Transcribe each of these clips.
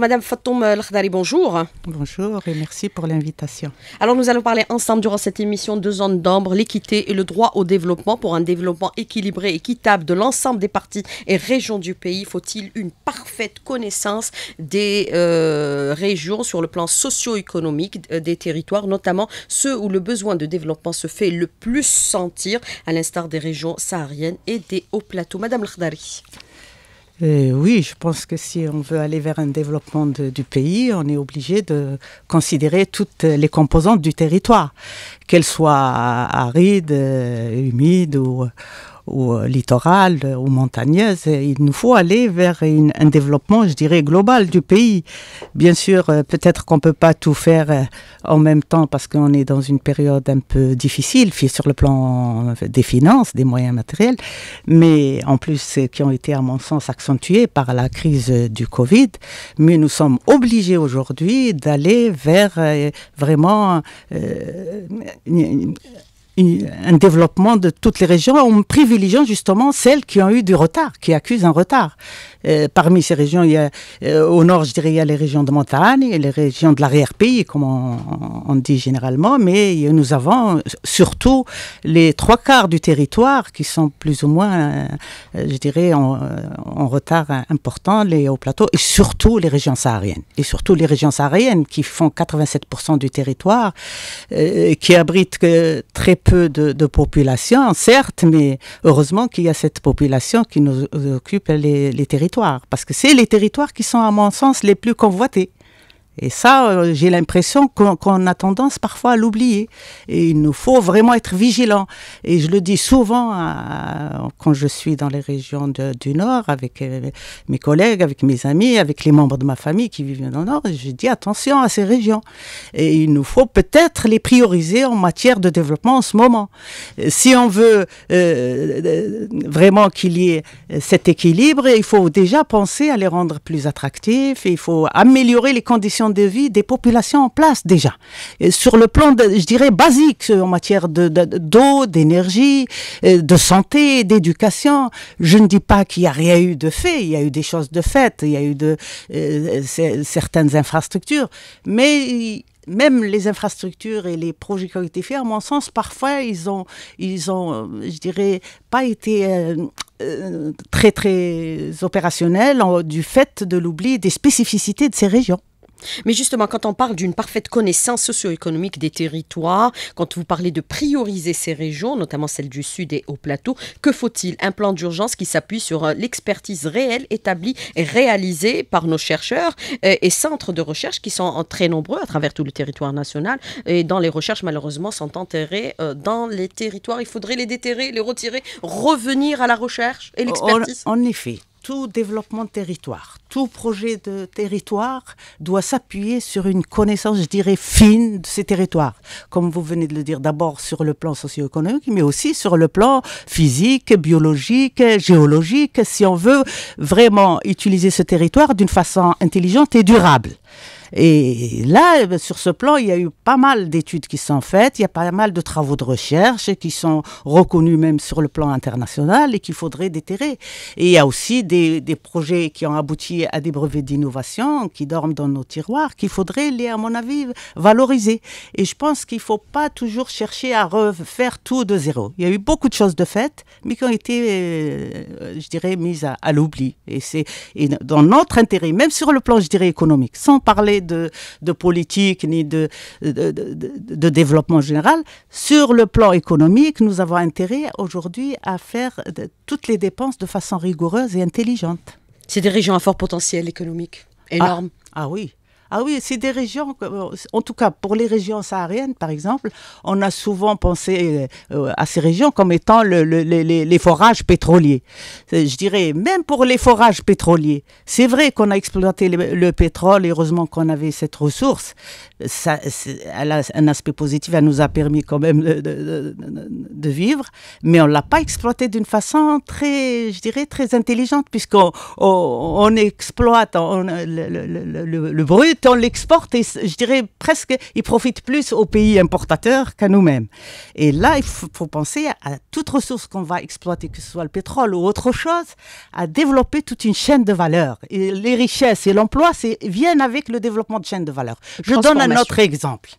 Madame Fatoum euh, Lakhdari, bonjour. Bonjour et merci pour l'invitation. Alors nous allons parler ensemble durant cette émission de zones d'ombre, l'équité et le droit au développement pour un développement équilibré et équitable de l'ensemble des parties et régions du pays. Faut-il une parfaite connaissance des euh, régions sur le plan socio-économique euh, des territoires, notamment ceux où le besoin de développement se fait le plus sentir, à l'instar des régions sahariennes et des hauts plateaux. Madame Lakhdari. Euh, oui, je pense que si on veut aller vers un développement du pays, on est obligé de considérer toutes les composantes du territoire, qu'elles soient euh, arides, euh, humides ou, ou euh, littorale, euh, ou montagneuse, Il nous faut aller vers un développement, je dirais, global du pays. Bien sûr, euh, peut-être qu'on ne peut pas tout faire en même temps parce qu'on est dans une période un peu difficile sur le plan des finances, des moyens matériels, mais en plus qui ont été, à mon sens, accentués par la crise du Covid. Mais nous sommes obligés aujourd'hui d'aller vers vraiment un développement de toutes les régions en privilégiant justement celles qui ont eu du retard, qui accusent un retard. Euh, parmi ces régions, il y a, euh, au nord, je dirais, il y a les régions de montagne, et les régions de l'arrière-pays, comme on, dit généralement, mais nous avons surtout les trois quarts du territoire qui sont plus ou moins, euh, je dirais, en, retard important, les hauts plateaux, et surtout les régions sahariennes. Et surtout les régions sahariennes qui font 87% du territoire, qui abritent très peu de, population, certes, mais heureusement qu'il y a cette population qui nous occupe les territoires, parce que c'est les territoires qui sont, à mon sens, les plus convoités. Et ça, euh, j'ai l'impression qu'on a tendance parfois à l'oublier. Et il nous faut vraiment être vigilants. Et je le dis souvent quand je suis dans les régions du Nord, avec euh, mes collègues, avec mes amis, avec les membres de ma famille qui vivent dans le Nord, je dis attention à ces régions. Et il nous faut peut-être les prioriser en matière de développement en ce moment. Euh, si on veut vraiment qu'il y ait cet équilibre, il faut déjà penser à les rendre plus attractifs, il faut améliorer les conditions de vie des populations en place déjà. sur le plan, je dirais, basique en matière d'eau, d'énergie, euh, de, santé, d'éducation. Je ne dis pas qu'il n'y a rien eu de fait, il y a eu des choses de faites, il y a eu de, euh, certaines infrastructures, mais même les infrastructures et les projets qui ont été faits, à mon sens, parfois, ils ont, ils ont je dirais, pas été euh, très, très opérationnels du fait de l'oubli des spécificités de ces régions. Mais justement, quand on parle d'une parfaite connaissance socio-économique des territoires, quand vous parlez de prioriser ces régions, notamment celles du sud et au plateau, que faut-il Un plan d'urgence qui s'appuie sur euh, l'expertise réelle établie et réalisée par nos chercheurs euh, et centres de recherche qui sont euh, très nombreux à travers tout le territoire national et dont les recherches malheureusement sont enterrées dans les territoires. Il faudrait les déterrer, les retirer, revenir à la recherche et l'expertise. en effet, tout développement de territoire, tout projet de territoire doit s'appuyer sur une connaissance, je dirais, fine de ces territoires. Comme vous venez de le dire, d'abord sur le plan socio-économique, mais aussi sur le plan physique, biologique, géologique, si on veut vraiment utiliser ce territoire d'une façon intelligente et durable. Et là, sur ce plan, il y a eu pas mal d'études qui sont faites, il y a pas mal de travaux de recherche qui sont reconnus même sur le plan international et qu'il faudrait déterrer. Et il y a aussi des, projets qui ont abouti à des brevets d'innovation qui dorment dans nos tiroirs, qu'il faudrait, les, à mon avis, valoriser. Et je pense qu'il ne faut pas toujours chercher à refaire tout de zéro. Il y a eu beaucoup de choses de faites, mais qui ont été, euh, je dirais, mises à l'oubli. Et c'est dans notre intérêt, même sur le plan, je dirais, économique, sans parler de, politique ni de de, développement général. Sur le plan économique, nous avons intérêt aujourd'hui à faire toutes les dépenses de façon rigoureuse et intelligente. C'est des régions à fort potentiel économique, énorme. ah, ah oui, ah oui, c'est des régions, euh, en tout cas pour les régions sahariennes par exemple, on a souvent pensé euh, euh, à ces régions comme étant les, forages pétroliers. Je dirais, même pour les forages pétroliers, c'est vrai qu'on a exploité le, pétrole, heureusement qu'on avait cette ressource. Ça, a un aspect positif, elle nous a permis quand même de, vivre, mais on ne l'a pas exploité d'une façon très, je dirais, très intelligente, puisqu'on on, exploite le, le brut on l'exporte et je dirais presque, il profite plus aux pays importateurs qu'à nous-mêmes. Et là, il faut, penser à, toute ressource qu'on va exploiter, que ce soit le pétrole ou autre chose, à développer toute une chaîne de valeur. Et les richesses et l'emploi viennent avec le développement de chaînes de valeur. Je donne un autre exemple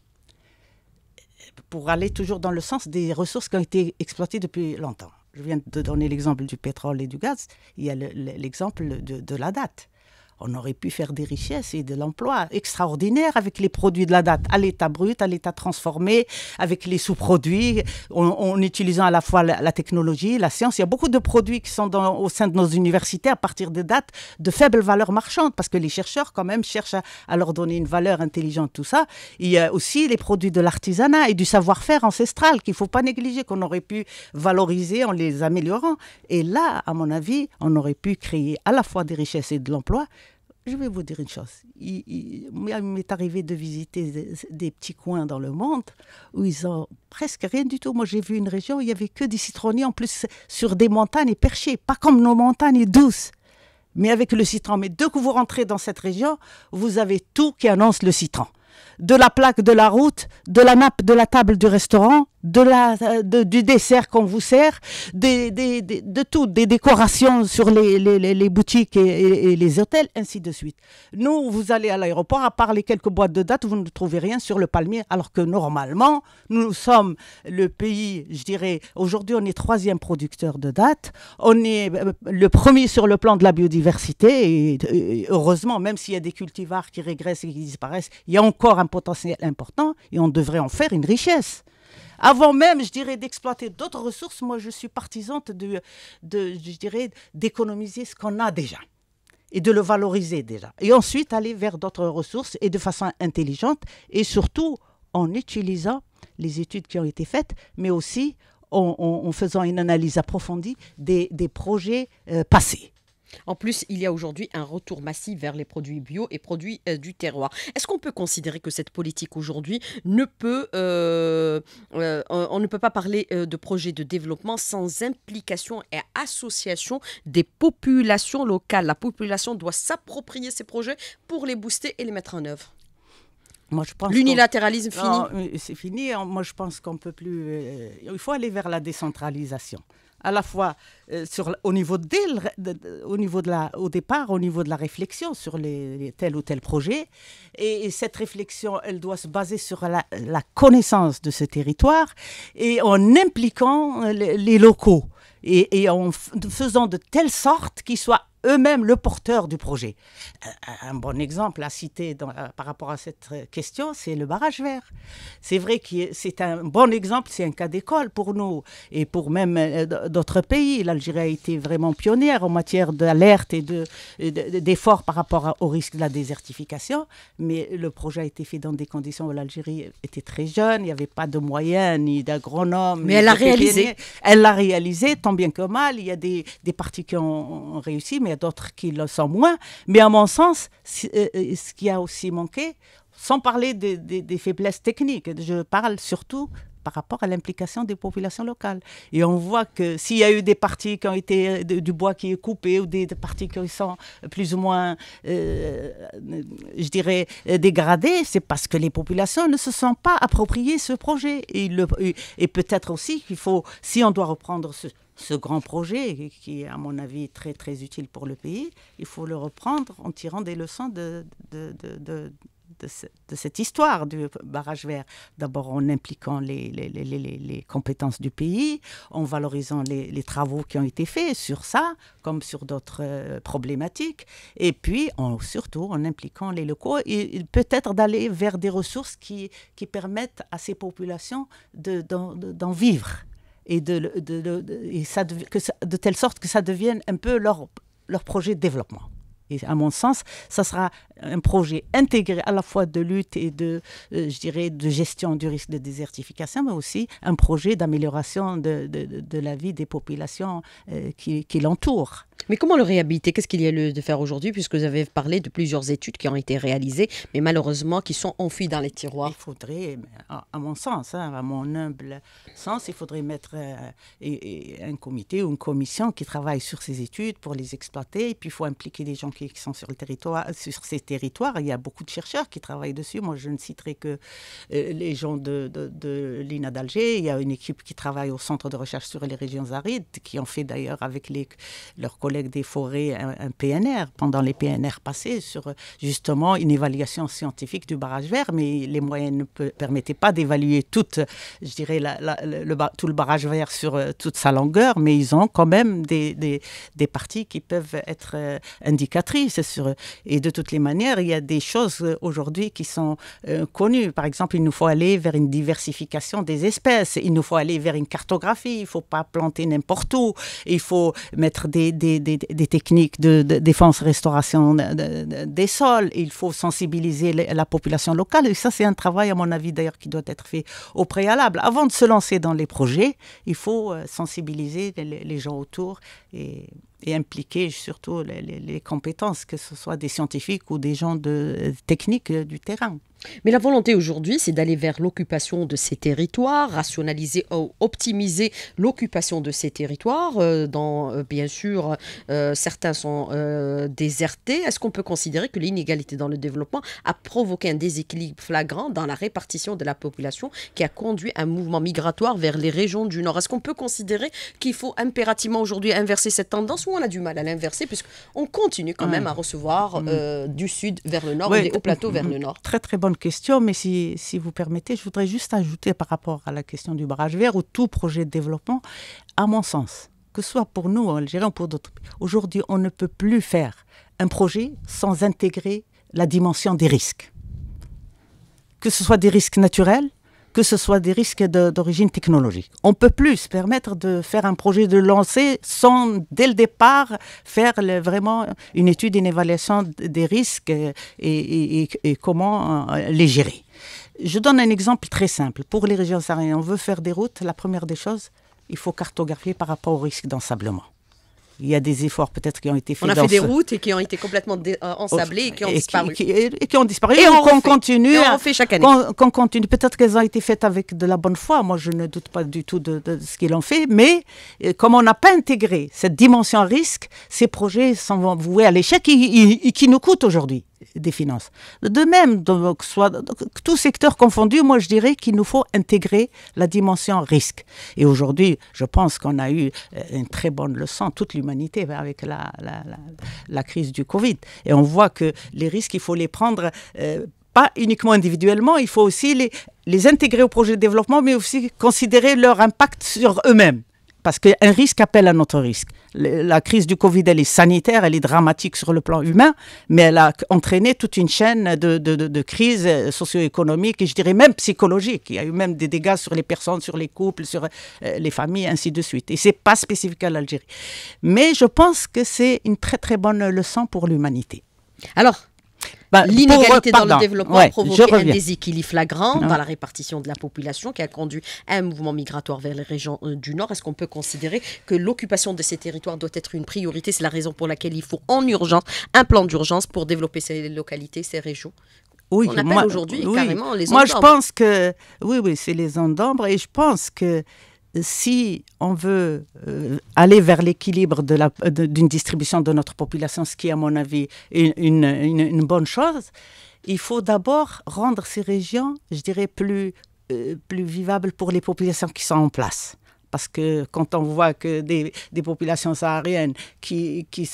pour aller toujours dans le sens des ressources qui ont été exploitées depuis longtemps. Je viens de donner l'exemple du pétrole et du gaz. Il y a l'exemple de la date on aurait pu faire des richesses et de l'emploi extraordinaires avec les produits de la date, à l'état brut, à l'état transformé, avec les sous-produits, en, utilisant à la fois la, technologie, la science. Il y a beaucoup de produits qui sont au sein de nos universités à partir des dates de faible valeur marchande, parce que les chercheurs, quand même, cherchent à, à leur donner une valeur intelligente, tout ça. Il y a aussi les produits de l'artisanat et du savoir-faire ancestral qu'il ne faut pas négliger, qu'on aurait pu valoriser en les améliorant. Et là, à mon avis, on aurait pu créer à la fois des richesses et de l'emploi, je vais vous dire une chose. Il, m'est arrivé de visiter des, petits coins dans le monde où ils ont presque rien du tout. Moi, j'ai vu une région où il n'y avait que des citronniers, en plus sur des montagnes perchées, pas comme nos montagnes douces, mais avec le citron. Mais dès que vous rentrez dans cette région, vous avez tout qui annonce le citron. De la plaque de la route, de la nappe de la table du restaurant, de la, euh, du dessert qu'on vous sert, des, de tout, des décorations sur les, boutiques et, les hôtels, ainsi de suite. Nous, vous allez à l'aéroport, à part les quelques boîtes de date, vous ne trouvez rien sur le palmier, alors que normalement, nous sommes le pays, je dirais, aujourd'hui on est troisième producteur de date, on est euh, le premier sur le plan de la biodiversité, et heureusement, même s'il y a des cultivars qui régressent et qui disparaissent, il y a encore un potentiel important, et on devrait en faire une richesse. Avant même, je dirais, d'exploiter d'autres ressources, moi, je suis partisante de, dirais, d'économiser ce qu'on a déjà et de le valoriser déjà. Et ensuite, aller vers d'autres ressources et de façon intelligente et surtout en utilisant les études qui ont été faites, mais aussi en, faisant une analyse approfondie des, projets euh, passés. En plus, il y a aujourd'hui un retour massif vers les produits bio et produits euh, du terroir. Est-ce qu'on peut considérer que cette politique aujourd'hui ne peut, euh, euh, on ne peut pas parler de projet de développement sans implication et association des populations locales La population doit s'approprier ces projets pour les booster et les mettre en œuvre. L'unilatéralisme fini. C'est fini. Hein. Moi, je pense qu'on peut plus. il faut aller vers la décentralisation à la fois euh, au, niveau au, niveau de la, au départ, au niveau de la réflexion sur tel ou tel projet. Et, cette réflexion, elle doit se baser sur la, connaissance de ce territoire et en impliquant euh, les, locaux et, et en faisant de telle sorte qu'ils soient eux-mêmes le porteur du projet. Euh, un bon exemple à citer dans, par rapport à cette euh, question, c'est le barrage vert. C'est vrai que c'est un bon exemple, c'est un cas d'école pour nous et pour même euh, d'autres pays. L'Algérie a été vraiment pionnière en matière d'alerte et d'efforts par rapport au risque de la désertification, mais le projet a été fait dans des conditions où l'Algérie était très jeune, il n'y avait pas de moyens ni d'agronomes. Mais elle l'a réalisé. Elle l'a réalisé, tant bien que mal. Il y a des, des parties qui ont, ont réussi, mais il y a d'autres qui le sont moins. Mais à mon sens, euh, euh, ce qui a aussi manqué, sans parler des, faiblesses techniques, je parle surtout par rapport à l'implication des populations locales. Et on voit que s'il y a eu des parties qui ont été du bois qui est coupé ou des, parties qui sont plus ou moins, euh, je dirais, dégradées, c'est parce que les populations ne se sont pas appropriées ce projet. et peut-être aussi qu'il faut, si on doit reprendre ce, ce grand projet, qui est à mon avis très très utile pour le pays, il faut le reprendre en tirant des leçons de, de, cette histoire du barrage vert. D'abord en impliquant les, les, compétences du pays, en valorisant les, travaux qui ont été faits sur ça, comme sur d'autres euh, problématiques, et puis surtout en impliquant les locaux, et, peut-être d'aller vers des ressources qui, permettent à ces populations d'en vivre et, de, de, et ça, que de telle sorte que ça devienne un peu leur, leur projet de développement. Et à mon sens, ça sera un projet intégré à la fois de lutte et de, euh, je dirais, de gestion du risque de désertification, mais aussi un projet d'amélioration de, de, de, la vie des populations euh, qui, qui l'entourent. Mais comment le réhabiliter Qu'est-ce qu'il y a lieu de faire aujourd'hui Puisque vous avez parlé de plusieurs études qui ont été réalisées, mais malheureusement qui sont enfouies dans les tiroirs. Il faudrait, à mon sens, hein, à mon humble sens, il faudrait mettre euh, un comité ou une commission qui travaille sur ces études pour les exploiter. puis il faut impliquer les gens qui, sont sur, le territoire, sur ces territoires. Il y a beaucoup de chercheurs qui travaillent dessus. Moi, je ne citerai que euh, les gens de, de, de l'INA d'Alger. Il y a une équipe qui travaille au Centre de recherche sur les régions arides, qui ont fait d'ailleurs avec les, leurs collègues collègues des forêts un, PNR, pendant les PNR passés, sur justement une évaluation scientifique du barrage vert, mais les moyens ne permettaient pas d'évaluer toute, je dirais, tout le barrage vert sur euh, toute sa longueur, mais ils ont quand même des, des, parties qui peuvent être euh, indicatrices. Sur, et de toutes les manières, il y a des choses euh, aujourd'hui qui sont connues. Par exemple, il nous faut aller vers une diversification des espèces, il nous faut aller vers une cartographie, il ne faut pas planter n'importe où, il faut mettre des des, techniques de, de défense-restauration des sols. Il faut sensibiliser la population locale. Et ça, c'est un travail, à mon avis, d'ailleurs, qui doit être fait au préalable. Avant de se lancer dans les projets, il faut euh, sensibiliser les, gens autour et et impliquer surtout les, compétences, que ce soit des scientifiques ou des gens de, techniques du terrain. Mais la volonté aujourd'hui, c'est d'aller vers l'occupation de ces territoires, rationaliser, ou optimiser l'occupation de ces territoires. Euh, dans, euh, bien sûr, euh, certains sont désertés. Est-ce qu'on peut considérer que l'inégalité dans le développement a provoqué un déséquilibre flagrant dans la répartition de la population qui a conduit un mouvement migratoire vers les régions du Nord Est-ce qu'on peut considérer qu'il faut impérativement aujourd'hui inverser cette tendance on a du mal à l'inverser, puisqu'on continue quand même à recevoir mm. euh, du sud vers le nord, et au plateau mm, vers le mm. nord. Très, très bonne question, mais si, si, vous permettez, je voudrais juste ajouter par rapport à la question du barrage vert ou tout projet de développement, à mon sens, que ce soit pour nous, en Algérie, ou pour d'autres pays, aujourd'hui, on ne peut plus faire un projet sans intégrer la dimension des risques. Que ce soit des risques naturels, que ce soit des risques d'origine technologique. On ne peut plus se permettre de faire un projet de lancer sans, dès le départ, faire vraiment une étude une évaluation des risques et, comment euh, les gérer. Je donne un exemple très simple. Pour les régions sahariennes, on veut faire des routes. La première des choses, il faut cartographier par rapport au risque d'ensablement il y a des efforts peut-être qui ont été faits. On a fait des routes et qui ont été complètement euh, oh, ensablées et qui ont disparu. et, qui ont disparu. Et, on, continue. Et on fait chaque année. continue. Peut-être qu'elles ont été faites avec de la bonne foi. Moi, je ne doute pas du tout de, de ce qu'ils ont fait. Mais euh, comme on n'a pas intégré cette dimension risque, ces projets sont voués à l'échec et, qui nous coûtent aujourd'hui des finances. De même, donc, soit, tout secteur confondu, moi je dirais qu'il nous faut intégrer la dimension risque. Et aujourd'hui, je pense qu'on a eu euh, une très bonne leçon, toute l'humanité, avec la, crise du Covid. Et on voit que les risques, il faut les prendre. Euh, pas uniquement individuellement, il faut aussi les, les intégrer au projet de développement, mais aussi considérer leur impact sur eux-mêmes. Parce qu'un risque appelle un autre risque la crise du Covid, elle est sanitaire, elle est dramatique sur le plan humain, mais elle a entraîné toute une chaîne de, crises socio-économiques et je dirais même psychologiques. Il y a eu même des dégâts sur les personnes, sur les couples, sur euh, les familles, ainsi de suite. Et c'est pas spécifique à l'Algérie. Mais je pense que c'est une très très bonne leçon pour l'humanité. Alors, bah, L'inégalité dans le développement a provoqué un déséquilibre flagrant dans la répartition de la population qui a conduit à un mouvement migratoire vers les régions euh, du Nord. Est-ce qu'on peut considérer que l'occupation de ces territoires doit être une priorité C'est la raison pour laquelle il faut en urgence un plan d'urgence pour développer ces localités, ces régions oui, aujourd'hui les Moi, je pense que, oui, oui, c'est les zones et je pense que si on veut euh, aller vers l'équilibre euh, d'une distribution de notre population, ce qui est à mon avis une, une, une bonne chose, il faut d'abord rendre ces régions, je dirais, plus, euh, plus vivables pour les populations qui sont en place parce que quand on voit que des, populations sahariennes qui, qui,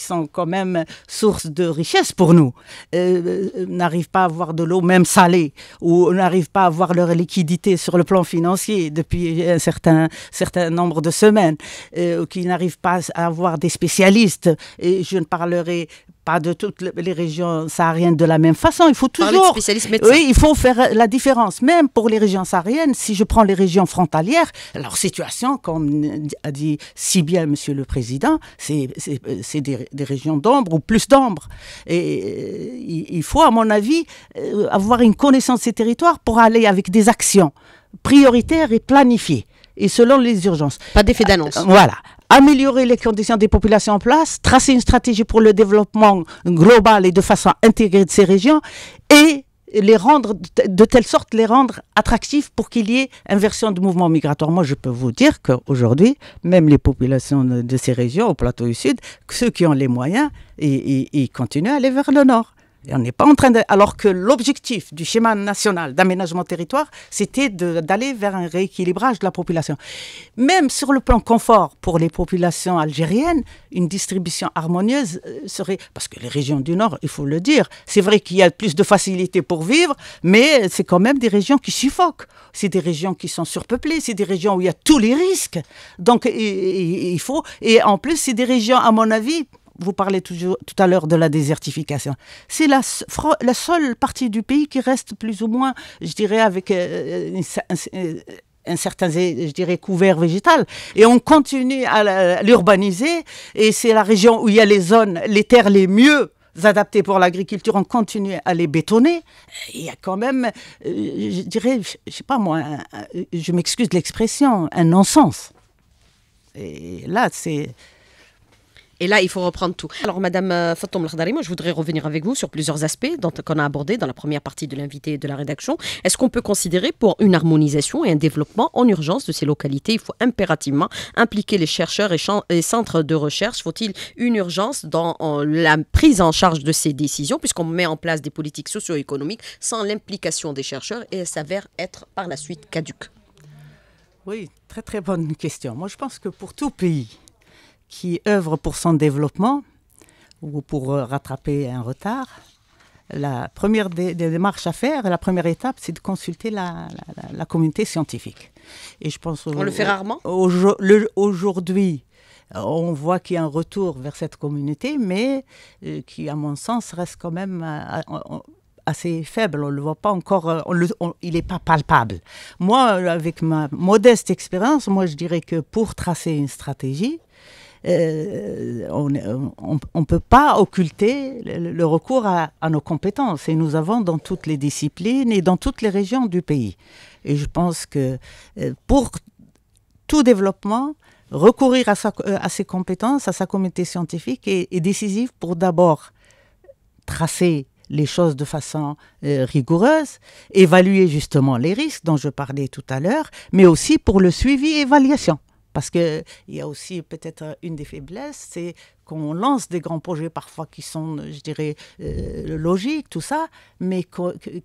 sont quand même source de richesse pour nous euh, euh, n'arrivent pas à avoir de l'eau même salée ou n'arrivent pas à avoir leur liquidité sur le plan financier depuis un certain, certain nombre de semaines, euh, ou qui n'arrivent pas à avoir des spécialistes, et je ne parlerai pas de toutes les régions sahariennes de la même façon. Il faut toujours. Oui, il faut faire la différence. Même pour les régions sahariennes, si je prends les régions frontalières, leur situation, comme a dit si bien Monsieur le Président, c'est des, des, régions d'ombre ou plus d'ombre. Et euh, il faut, à mon avis, euh, avoir une connaissance de ces territoires pour aller avec des actions prioritaires et planifiées et selon les urgences. Pas d'effet d'annonce. Euh, voilà améliorer les conditions des populations en place, tracer une stratégie pour le développement global et de façon intégrée de ces régions et les rendre de telle sorte les rendre attractifs pour qu'il y ait inversion de mouvement migratoire. Moi, je peux vous dire qu'aujourd'hui, même les populations de ces régions, au plateau du Sud, ceux qui ont les moyens, ils continuent à aller vers le nord on n'est pas en train Alors que l'objectif du schéma national d'aménagement territoire, c'était d'aller vers un rééquilibrage de la population. Même sur le plan confort pour les populations algériennes, une distribution harmonieuse euh, serait... Parce que les régions du Nord, il faut le dire, c'est vrai qu'il y a plus de facilité pour vivre, mais c'est quand même des régions qui suffoquent. C'est des régions qui sont surpeuplées, c'est des régions où il y a tous les risques. Donc il faut... Et en plus, c'est des régions, à mon avis, vous parlez tout à l'heure de la désertification. C'est la, la, seule partie du pays qui reste plus ou moins, je dirais, avec euh, euh, euh, un certain, je dirais, couvert végétal. Et on continue à l'urbaniser. Et c'est la région où il y a les zones, les terres les mieux adaptées pour l'agriculture. On continue à les bétonner. Il y a quand même, je dirais, je sais pas moi, je m'excuse de l'expression, un non-sens. Et là, c'est et là, il faut reprendre tout. Alors, Madame euh, Fatom Lakhdari, moi, je voudrais revenir avec vous sur plusieurs aspects qu'on a abordés dans la première partie de l'invité et de la rédaction. Est-ce qu'on peut considérer pour une harmonisation et un développement en urgence de ces localités, il faut impérativement impliquer les chercheurs et, centres de recherche Faut-il une urgence dans la prise en charge de ces décisions, puisqu'on met en place des politiques socio-économiques sans l'implication des chercheurs et elles s'avèrent être par la suite caduques Oui, très très bonne question. Moi, je pense que pour tout pays, qui œuvre pour son développement ou pour euh, rattraper un retard, la première des, démarches à faire, la première étape, c'est de consulter la, communauté scientifique. Et je pense on le fait rarement. aujourd'hui, euh, on voit qu'il y a un retour vers cette communauté, mais euh, qui, à mon sens, reste quand même assez faible. On le voit pas encore. il n'est pas palpable. Moi, avec ma modeste expérience, moi, je dirais que pour tracer une stratégie, euh, on euh, ne peut pas occulter le, recours à, nos compétences. Et nous avons dans toutes les disciplines et dans toutes les régions du pays. Et je pense que euh, pour tout développement, recourir à, ses compétences, à sa communauté scientifique est, décisif pour d'abord tracer les choses de façon rigoureuse, évaluer justement les risques dont je parlais tout à l'heure, mais aussi pour le suivi et évaluation. Parce qu'il y a aussi peut-être euh, une des faiblesses, c'est on lance des grands projets parfois qui sont, je dirais, euh, logiques, tout ça, mais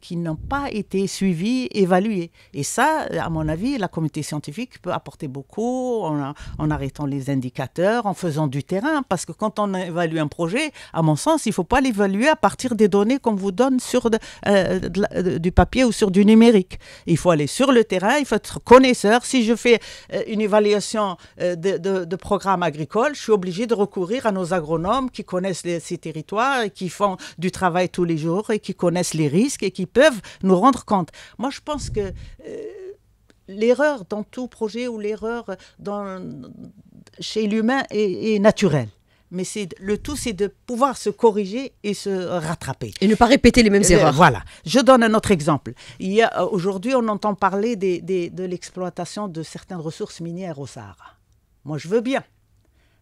qui n'ont pas été suivis, évalués. Et ça, à mon avis, la communauté scientifique peut apporter beaucoup en, arrêtant les indicateurs, en faisant du terrain, parce que quand on évalue un projet, à mon sens, il ne faut pas l'évaluer à partir des données qu'on vous donne sur euh, du papier ou sur du numérique. Il faut aller sur le terrain, il faut être connaisseur. Si je fais euh, une évaluation de, de programme agricole, je suis obligé de recourir à nos agronomes qui connaissent ces territoires et qui font du travail tous les jours et qui connaissent les risques et qui peuvent nous rendre compte. Moi, je pense que euh, l'erreur dans tout projet ou l'erreur chez l'humain est, naturelle mais c'est le tout, c'est de pouvoir se corriger et se rattraper. Et ne pas répéter les mêmes euh, erreurs. Voilà. Je donne un autre exemple. Euh, aujourd'hui, on entend parler de l'exploitation de certaines ressources minières au Sahara. Moi, je veux bien.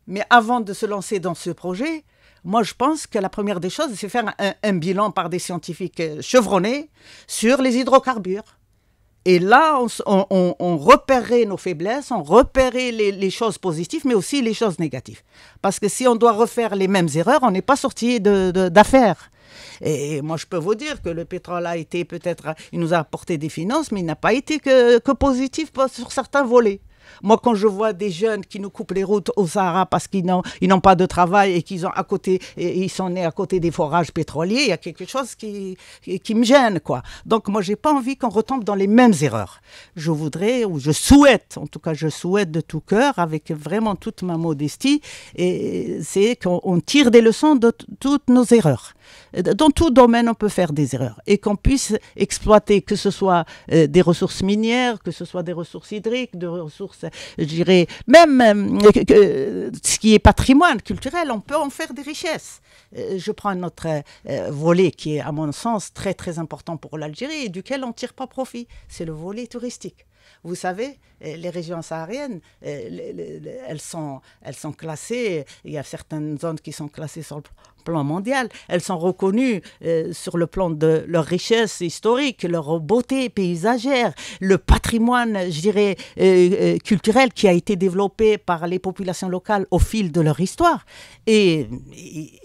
Mais avant de se lancer dans ce projet, moi, je pense que la première des choses, c'est faire un, bilan par des scientifiques euh, chevronnés sur les hydrocarbures. Et là, on, on, repérerait nos faiblesses, on repérerait les, choses positives, mais aussi les choses négatives. Parce que si on doit refaire les mêmes erreurs, on n'est pas sorti d'affaires. Et moi, je peux vous dire que le pétrole a été peut-être, il nous a apporté des finances, mais il n'a pas été que positif sur certains volets. Moi, quand je vois des jeunes qui nous coupent les routes au Sahara parce qu'ils n'ont, pas de travail et qu'ils ont à ils sont nés à côté des forages pétroliers, il y a quelque chose qui, me gêne, quoi. Donc, moi, je n'ai pas envie qu'on retombe dans les mêmes erreurs. Je voudrais, ou je souhaite, en tout cas, je souhaite de tout cœur, avec vraiment toute ma modestie, et c'est qu'on tire des leçons de toutes nos erreurs. Euh, dans tout domaine, on peut faire des erreurs et qu'on puisse exploiter, que ce soit euh, des ressources minières, que ce soit des ressources hydriques, des ressources, euh, je dirais, même ce qui est patrimoine culturel, on peut en faire des richesses. je prends notre volet qui est, à mon sens, très très important pour l'Algérie et duquel on ne tire pas profit, c'est le volet touristique. Vous savez, euh, les régions sahariennes, euh, elles sont, elles sont classées, il y a certaines zones qui sont classées sur le plan mondial. Elles sont reconnues euh, sur le plan de leur richesse historique, leur beauté paysagère, le patrimoine, je dirais, culturel qui a été développé par les populations locales au fil de leur histoire. Et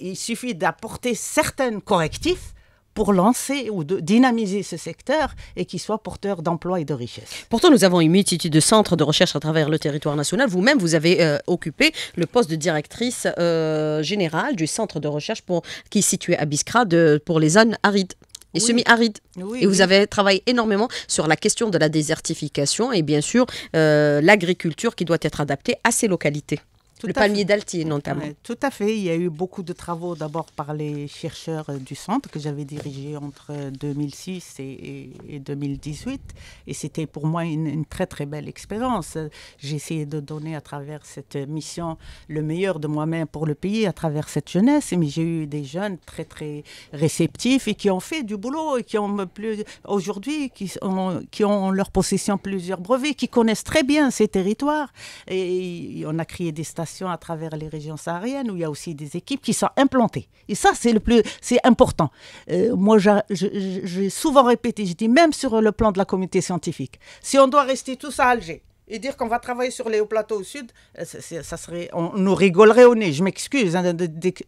il suffit d'apporter certains correctifs pour lancer ou dynamiser ce secteur et qu'il soit porteur d'emplois et de richesses. Pourtant, nous avons une multitude de centres de recherche à travers le territoire national. Vous-même, vous avez euh, occupé le poste de directrice euh, générale du centre de recherche qui est situé à Biskra pour les zones arides et semi arides et vous avez travaillé énormément sur la question de la désertification et bien sûr euh, l'agriculture qui doit être adaptée à ces localités le palmier d'Altine notamment. tout à fait. Il y a eu beaucoup de travaux d'abord par les chercheurs euh, du centre que j'avais dirigé entre 2006 euh, et, 2018. Et c'était pour moi une, très très belle expérience. J'ai essayé de donner à travers cette mission le meilleur de moi-même pour le pays, à travers cette jeunesse. Mais j'ai eu des jeunes très très réceptifs et qui ont fait du boulot et qui ont plus aujourd'hui qui ont, qui ont en leur possession plusieurs brevets, qui connaissent très bien ces territoires. Et on a créé des stations à travers les régions sahariennes où il y a aussi des équipes qui sont implantées. Et ça, c'est le plus, c'est important. Euh, moi, j'ai souvent répété, je dis même sur le plan de la communauté scientifique, si on doit rester tous à Alger, et dire qu'on va travailler sur les hauts plateaux au sud, euh, ça serait, on nous rigolerait au nez. Je m'excuse hein,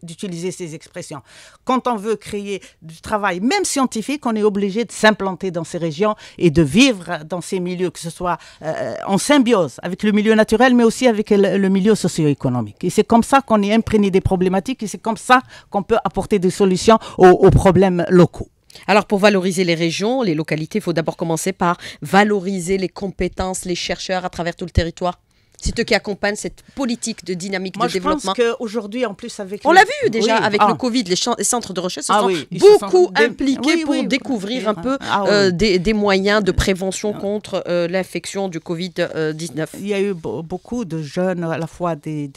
d'utiliser ces expressions. Quand on veut créer du travail, même scientifique, on est obligé de s'implanter dans ces régions et de vivre dans ces milieux, que ce soit euh, en symbiose avec le milieu naturel, mais aussi avec le, milieu socio-économique. Et c'est comme ça qu'on est imprégné des problématiques et c'est comme ça qu'on peut apporter des solutions aux problèmes locaux. Alors pour valoriser les régions, les localités, il faut d'abord commencer par valoriser les compétences, les chercheurs à travers tout le territoire. C'est eux qui accompagnent cette politique de dynamique de développement. je pense qu'aujourd'hui, en plus, avec. On l'a vu déjà avec le ah. Covid, les, centres de recherche se ah sont beaucoup impliqués pour découvrir un peu ah euh, des, moyens de euh, prévention contre euh, l'infection du Covid-19. Il y a eu beaucoup de jeunes, à la fois des,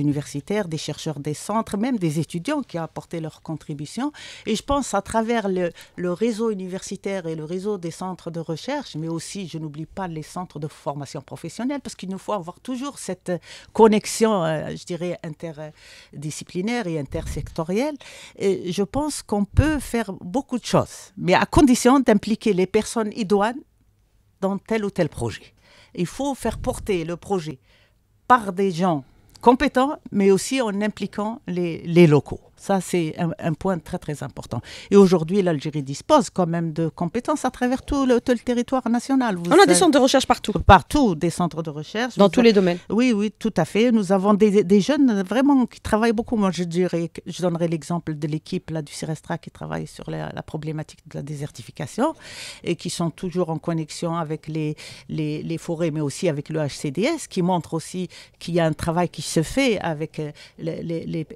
universitaires, des chercheurs des centres, même des étudiants qui ont apporté leur contribution. Et je pense à travers le réseau universitaire et le réseau des centres de recherche, mais aussi, je n'oublie pas les centres de formation professionnelle, parce qu'il nous faut avoir toujours cette connexion, euh, je dirais, interdisciplinaire et intersectorielle, je pense qu'on peut faire beaucoup de choses, mais à condition d'impliquer les personnes idoines dans tel ou tel projet. Il faut faire porter le projet par des gens compétents, mais aussi en impliquant les locaux. Ça, c'est un, point très, très important. Et aujourd'hui, l'Algérie dispose quand même de compétences à travers tout le, territoire national. On a des centres de recherche partout. Partout, des centres de recherche. Dans tous les domaines. Oui, oui, tout à fait. Nous avons des, jeunes vraiment qui travaillent beaucoup. Moi, je dirais, je donnerai l'exemple de l'équipe du Cirestra qui travaille sur la, problématique de la désertification et qui sont toujours en connexion avec les, les, forêts, mais aussi avec le HCDS, qui montre aussi qu'il y a un travail qui se fait avec euh, les,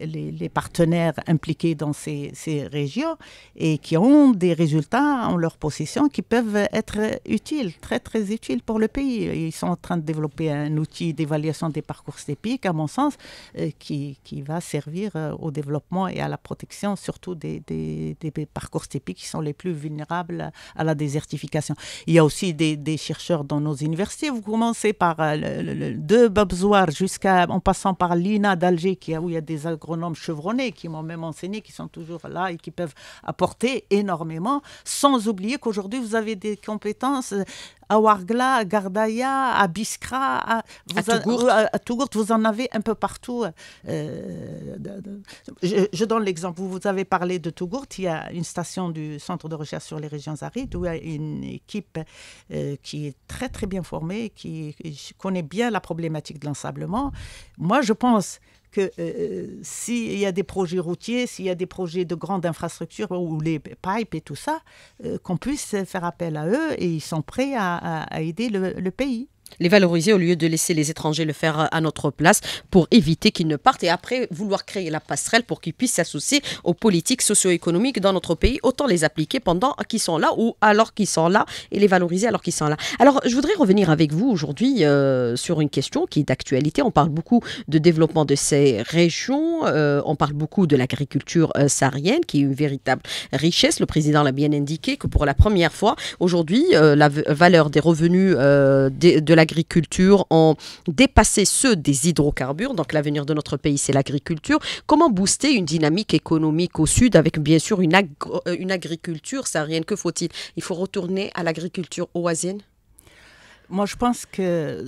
les partenaires impliqués dans ces, régions et qui ont des résultats en leur possession qui peuvent être utiles, très très utiles pour le pays. Ils sont en train de développer un outil d'évaluation des parcours stépiques, à mon sens, euh, qui, qui, va servir euh, au développement et à la protection surtout des, des, parcours stépiques qui sont les plus vulnérables à la désertification. Il y a aussi des, chercheurs dans nos universités. Vous commencez par euh, le, de Babzouar jusqu'à en passant par l'INA d'Alger, où il y a des agronomes chevronnés qui m'ont même enseignés, qui sont toujours là et qui peuvent apporter énormément, sans oublier qu'aujourd'hui, vous avez des compétences euh, à Wargla, à Gardaïa, à Biskra, à, à, Tougourt. Euh, vous en avez un peu partout. Euh, je, donne l'exemple. Vous, avez parlé de Tougourt. Il y a une station du Centre de recherche sur les régions arides où il y a une équipe qui est très, très bien formée, qui, qui connaît bien la problématique de l'ensablement. Moi, je pense que euh, euh, s'il y a des projets routiers, s'il y a des projets de grande infrastructure ou les pipes et tout ça, euh, qu'on puisse faire appel à eux et ils sont prêts à, aider le pays les valoriser au lieu de laisser les étrangers le faire euh, à notre place pour éviter qu'ils ne partent et après vouloir créer la passerelle pour qu'ils puissent s'associer aux politiques socio-économiques dans notre pays, autant les appliquer pendant qu'ils sont là ou alors qu'ils sont là et les valoriser alors qu'ils sont là. Alors je voudrais revenir avec vous aujourd'hui euh, sur une question qui est d'actualité. On parle beaucoup de développement de ces régions, euh, on parle beaucoup de l'agriculture saharienne qui est une véritable richesse. Le président l'a bien indiqué que pour la première fois aujourd'hui, la valeur des revenus de, de l'agriculture ont dépassé ceux des hydrocarbures. Donc l'avenir de notre pays, c'est l'agriculture. Comment booster une dynamique économique au sud avec bien sûr une, euh, une agriculture saharienne Que faut-il Il faut retourner à l'agriculture oasienne moi, je pense que,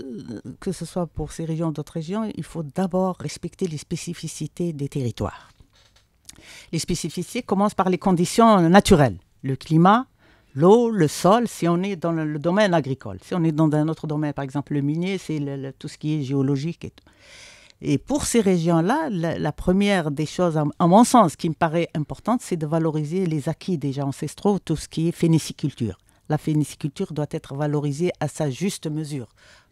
que ce soit pour ces régions ou d'autres régions, il faut d'abord respecter les spécificités des territoires. Les spécificités commencent par les conditions naturelles, le climat, l'eau, le sol, si on est dans le, domaine agricole. Si on est dans un autre domaine, par exemple le minier, c'est tout ce qui est géologique et tout. Et pour ces régions-là, la, première des choses, à, mon sens, qui me paraît importante, c'est de valoriser les acquis déjà ancestraux, tout ce qui est phéniciculture. La phéniciculture doit être valorisée à sa juste mesure.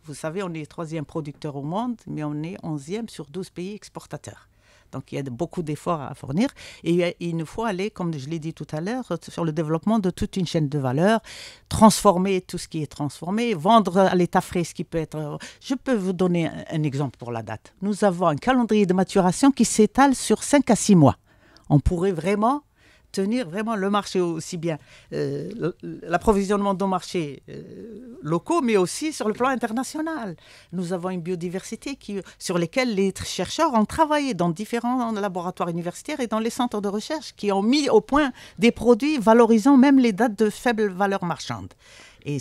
Vous savez, on est troisième producteur au monde, mais on est onzième sur 12 pays exportateurs. Donc il y a beaucoup d'efforts à fournir. Et il nous faut aller, comme je l'ai dit tout à l'heure, sur le développement de toute une chaîne de valeur, transformer tout ce qui est transformé, vendre à l'état frais ce qui peut être. Je peux vous donner un exemple pour la date. Nous avons un calendrier de maturation qui s'étale sur 5 à 6 mois. On pourrait vraiment tenir vraiment le marché aussi bien, euh, l'approvisionnement de nos marchés euh, locaux, mais aussi sur le plan international. Nous avons une biodiversité qui, sur laquelle les chercheurs ont travaillé dans différents laboratoires universitaires et dans les centres de recherche qui ont mis au point des produits valorisant même les dates de faible valeur marchande. et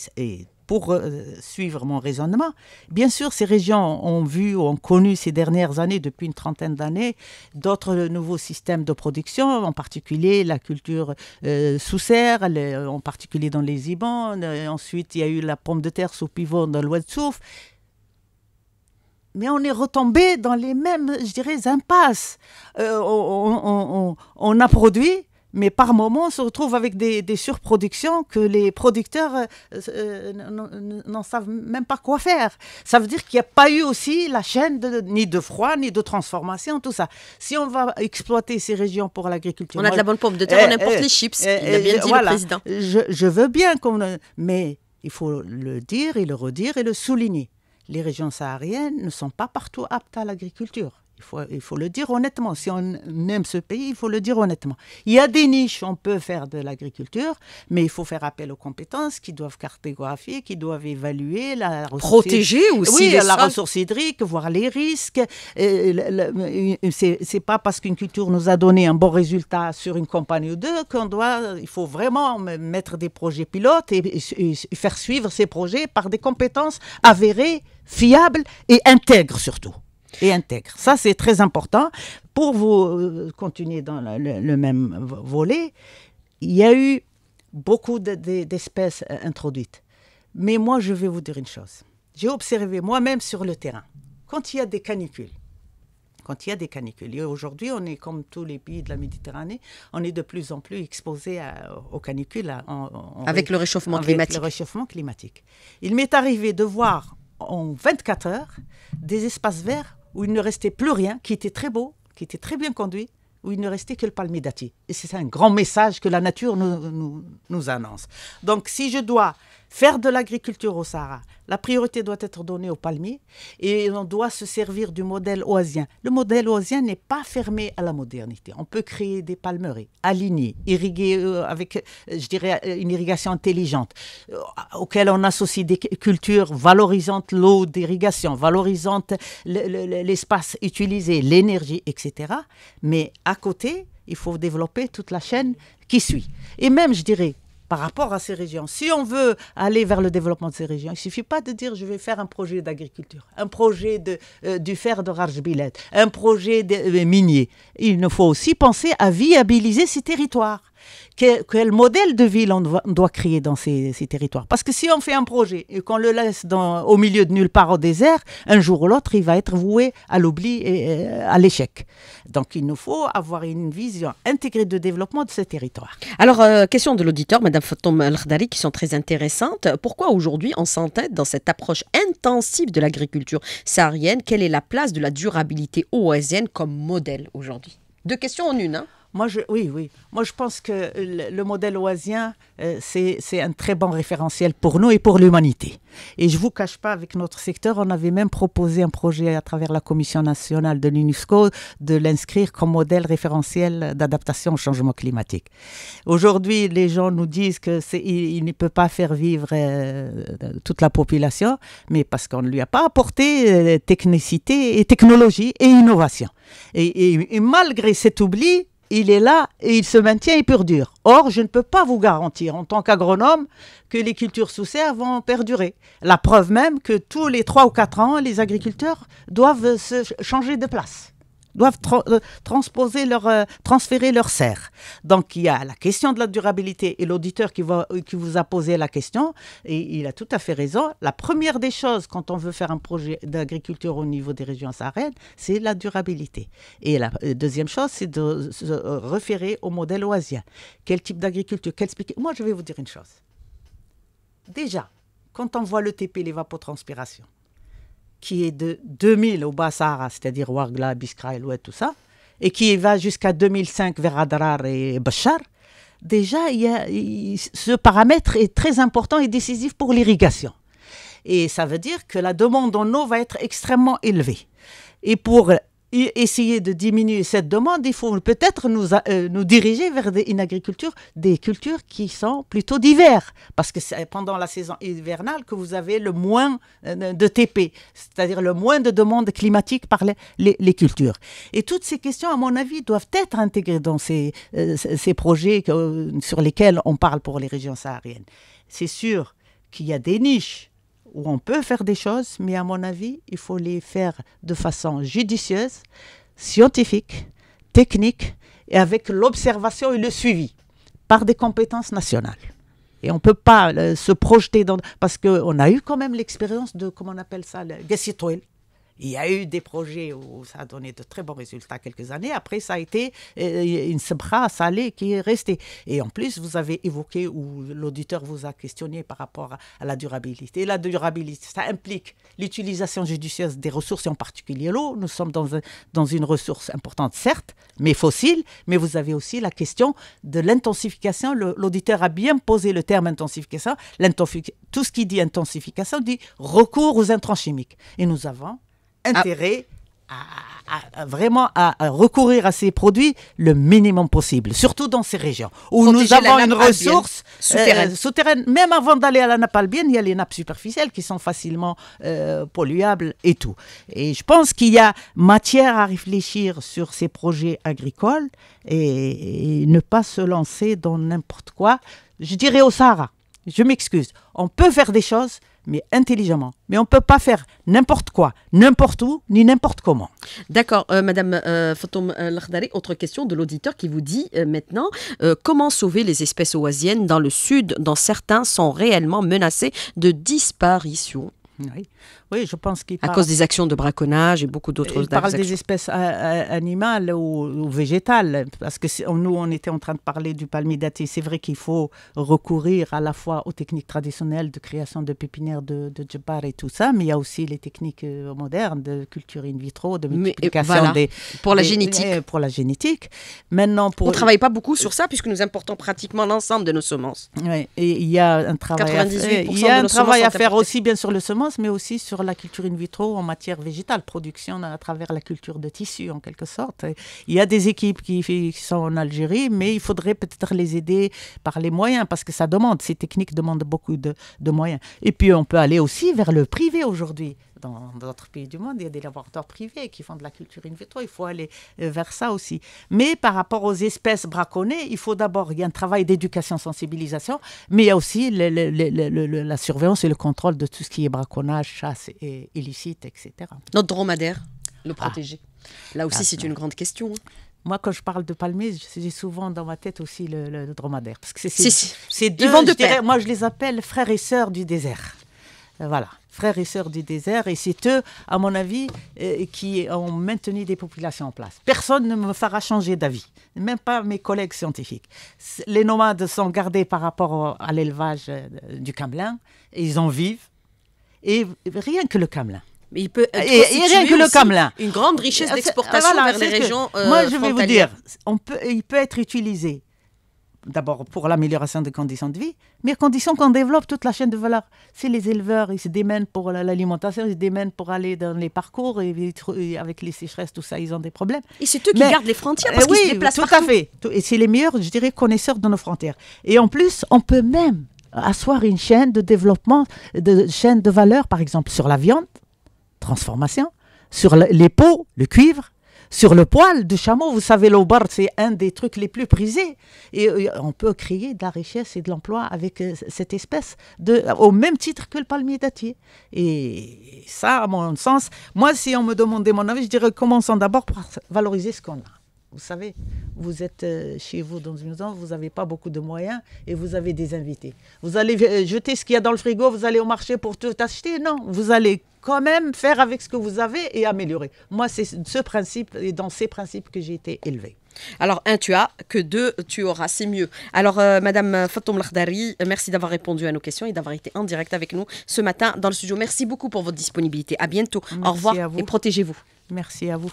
pour euh, suivre mon raisonnement, bien sûr, ces régions ont vu ou ont connu ces dernières années, depuis une trentaine d'années, d'autres nouveaux systèmes de production, en particulier la culture euh, sous serre, euh, en particulier dans les Ibans. Ensuite, il y a eu la pomme de terre sous pivot dans l'Ouest Souf. Mais on est retombé dans les mêmes, je dirais, impasses. on a produit, mais par moment, on se retrouve avec des, surproductions que les producteurs euh, euh, n'en savent même pas quoi faire. Ça veut dire qu'il n'y a pas eu aussi la chaîne ni de froid, ni de transformation, tout ça. Si on va exploiter ces régions pour l'agriculture... On a de la bonne pomme de terre, eh, on importe eh, les chips, eh, a bien dit voilà, le président. Je, je veux bien qu'on... Mais il faut le dire et le redire et le souligner. Les régions sahariennes ne sont pas partout aptes à l'agriculture. Il faut, le dire honnêtement. Si on aime ce pays, il faut le dire honnêtement. Il y a des niches, on peut faire de l'agriculture, mais il faut faire appel aux compétences qui doivent cartographier, qui doivent évaluer la ressource. Protéger aussi. la ressource hydrique, voir les risques. Euh, euh, c'est pas parce qu'une culture nous a donné un bon résultat sur une compagnie ou deux qu'on doit. Il faut vraiment mettre des projets pilotes et faire suivre ces projets par des compétences avérées, fiables et intègres surtout et intègre. Ça, c'est très important. Pour vous euh, continuer dans le, même volet, il y a eu beaucoup d'espèces euh, introduites. Mais moi, je vais vous dire une chose. J'ai observé moi-même sur le terrain, quand il y a des canicules, quand il y a des canicules. Et aujourd'hui, on est comme tous les pays de la Méditerranée, on est de plus en plus exposé aux canicules. avec le réchauffement le réchauffement climatique. Il m'est arrivé de voir en 24 heures des espaces verts où il ne restait plus rien, qui était très beau, qui était très bien conduit, où il ne restait que le palmier Et c'est un grand message que la nature nous annonce. Donc si je dois faire de l'agriculture au Sahara. La priorité doit être donnée aux palmiers et on doit se servir du modèle oasien. Le modèle oasien n'est pas fermé à la modernité. On peut créer des palmeries alignées, irriguées euh, avec, euh, je dirais, euh, une irrigation intelligente, auquel on associe des cultures valorisant l'eau d'irrigation, valorisant l'espace utilisé, l'énergie, etc. Mais à côté, il faut développer toute la chaîne qui suit. Et même, je dirais, par rapport à ces régions. Si on veut aller vers le développement de ces régions, il ne suffit pas de dire je vais faire un projet d'agriculture, un projet de, euh, du fer de Rajbilet, un projet de, euh, minier. Il nous faut aussi penser à viabiliser ces territoires quel, modèle de ville on doit, créer dans ces, territoires. Parce que si on fait un projet et qu'on le laisse au milieu de nulle part au désert, un jour ou l'autre, il va être voué à l'oubli et euh, à l'échec. Donc il nous faut avoir une vision intégrée de développement de ces territoires. Alors, euh, question de l'auditeur, Madame Fatoum al qui sont très intéressantes. Pourquoi aujourd'hui on s'entête dans cette approche intensive de l'agriculture saharienne Quelle est la place de la durabilité oasienne comme modèle aujourd'hui Deux questions en une. Hein. Moi, je, oui, oui. Moi, je pense que le, modèle oisien, euh, c'est un très bon référentiel pour nous et pour l'humanité. Et je ne vous cache pas, avec notre secteur, on avait même proposé un projet à travers la Commission nationale de l'UNESCO de l'inscrire comme modèle référentiel d'adaptation au changement climatique. Aujourd'hui, les gens nous disent qu'il il ne peut pas faire vivre euh, toute la population, mais parce qu'on ne lui a pas apporté euh, technicité et technologie et innovation. et malgré cet oubli, il est là et il se maintient et perdure. Or, je ne peux pas vous garantir en tant qu'agronome que les cultures sous serre vont perdurer. La preuve même que tous les 3 ou 4 ans, les agriculteurs doivent se changer de place doivent euh, transposer leur, euh, transférer leur serre. Donc il y a la question de la durabilité et l'auditeur qui, euh, qui vous a posé la question, et il a tout à fait raison. La première des choses quand on veut faire un projet d'agriculture au niveau des régions sahariennes, c'est la durabilité. Et la deuxième chose, c'est de se référer au modèle oasien. Quel type d'agriculture quel... Moi, je vais vous dire une chose. Déjà, quand on voit le TP, l'évapotranspiration, qui est de 2000 au Bas-Sahara, c'est-à-dire Ouagla, Biskra, Eloué, tout ça, et qui va jusqu'à 2005 vers Adrar et Bachar, déjà, ce paramètre est très important et décisif pour l'irrigation. Et ça veut dire que la demande en eau va être extrêmement élevée. Et pour essayer de diminuer cette demande, il faut peut-être nous, euh, nous diriger vers une agriculture, des cultures qui sont plutôt d'hiver, parce que c'est pendant la saison hivernale que vous avez le moins euh, de TP, c'est-à-dire le moins de demandes climatiques par les, les, cultures. Et toutes ces questions, à mon avis, doivent être intégrées dans ces, euh, ces projets sur lesquels on parle pour les régions sahariennes. C'est sûr qu'il y a des niches où on peut faire des choses, mais à mon avis, il faut les faire de façon judicieuse, scientifique, technique et avec l'observation et le suivi par des compétences nationales. Et on ne peut pas euh, se projeter dans... Parce qu'on a eu quand même l'expérience de, comment on appelle ça, le il y a eu des projets où ça a donné de très bons résultats quelques années. Après, ça a été euh, une sebra salée qui est restée. Et en plus, vous avez évoqué ou l'auditeur vous a questionné par rapport à la durabilité. Et la durabilité, ça implique l'utilisation judicieuse des ressources, et en particulier l'eau. Nous sommes dans, dans une ressource importante, certes, mais fossile. Mais vous avez aussi la question de l'intensification. L'auditeur a bien posé le terme intensification. Tout ce qui dit intensification dit recours aux intrants chimiques. Et nous avons intérêt à, vraiment à, recourir à ces produits le minimum possible, surtout dans ces régions où nous avons une ressource euh, souterraine. Même avant d'aller à la nappe albienne, il y a les nappes superficielles qui sont facilement euh, polluables et tout. Et je pense qu'il y a matière à réfléchir sur ces projets agricoles et, et ne pas se lancer dans n'importe quoi. Je dirais au Sahara, je m'excuse, on peut faire des choses, mais intelligemment. Mais on ne peut pas faire n'importe quoi, n'importe où, ni n'importe comment. D'accord, euh, Madame euh, euh autre question de l'auditeur qui vous dit euh, maintenant comment sauver les espèces oasiennes dans le sud, dont certains sont réellement menacés de disparition oui. oui, je pense qu'il À cause des actions de braconnage et beaucoup d'autres actions. Il parle des espèces animales ou, végétales, parce que nous, on était en train de parler du palmidaté. C'est vrai qu'il faut recourir à la fois aux techniques traditionnelles de création de pépinières de, de et tout ça, mais il y a aussi les techniques euh, modernes de culture in vitro, de euh, multiplication des... Pour la génétique. Eh, pour la génétique. Maintenant, pour... On ne travaille pas beaucoup sur ça, puisque nous importons pratiquement l'ensemble de nos semences. Oui, et il y a un travail, à, il y a un travail à faire aussi, bien sur le semence mais aussi sur la culture in vitro en matière végétale, production à travers la culture de tissus en quelque sorte. Il y a des équipes qui, sont en Algérie, mais il faudrait peut-être les aider par les moyens, parce que ça demande, ces techniques demandent beaucoup de moyens. Et puis on peut aller aussi vers le privé aujourd'hui dans d'autres pays du monde, il y a des laboratoires privés qui font de la culture in vitro. Il faut aller euh, vers ça aussi. Mais par rapport aux espèces braconnées, il faut d'abord, il y a un travail d'éducation, sensibilisation, mais il y a aussi la surveillance et le contrôle de tout ce qui est braconnage, chasse et illicite, etc. Notre dromadaire, le ah. protéger. Là aussi, ah, c'est une grande question. Hein. Moi, quand je parle de palmiers, j'ai souvent dans ma tête aussi le, dromadaire. Parce que c'est, deux, je moi je les appelle frères et sœurs du désert. Euh, voilà frères et sœurs du désert, et c'est eux, à mon avis, euh, qui ont maintenu des populations en place. Personne ne me fera changer d'avis, même pas mes collègues scientifiques. Les nomades sont gardés par rapport à l'élevage euh, du Camelin, ils en vivent, et rien que le Camelin. il peut et, rien que le Camelin. Une grande richesse euh, d'exportation vers les régions. moi, je vais vous dire, on peut, il peut être utilisé d'abord pour l'amélioration des conditions de vie, mais à condition qu'on développe toute la chaîne de valeur. Si les éleveurs, ils se démènent pour l'alimentation, ils se démènent pour aller dans les parcours, et, euh, avec les sécheresses, tout ça, ils ont des problèmes. Et c'est eux qui gardent les frontières eh parce qu'ils se déplacent tout à fait. Et c'est les meilleurs, je dirais, connaisseurs de nos frontières. Et en plus, on peut même asseoir une chaîne de développement, de chaîne de valeur, par exemple, sur la viande, transformation, sur les peaux, le cuivre, sur le poil du chameau. Vous savez, l'aubar, c'est un des trucs les plus prisés. Euh, et on peut créer de la richesse et de l'emploi avec euh, cette espèce, au même titre que le palmier dattier. Et ça, à mon sens, moi, si on me demandait mon avis, je dirais commençons d'abord par valoriser ce qu'on a. Vous savez, vous êtes euh, chez vous dans une maison, vous n'avez pas beaucoup de moyens et vous avez des invités. Vous allez jeter ce qu'il y a dans le frigo, vous allez au marché pour tout acheter. Non, vous allez quand même faire avec ce que vous avez et améliorer. Moi, c'est ce principe et dans ces principes que j'ai été élevée. Alors, un, tu as, que deux, tu auras, c'est mieux. Alors, euh, Madame Fatoum Lakhdari, merci d'avoir répondu à nos questions et d'avoir été en direct avec nous ce matin dans le studio. Merci beaucoup pour votre disponibilité. À bientôt. Au revoir et protégez-vous. Merci à vous.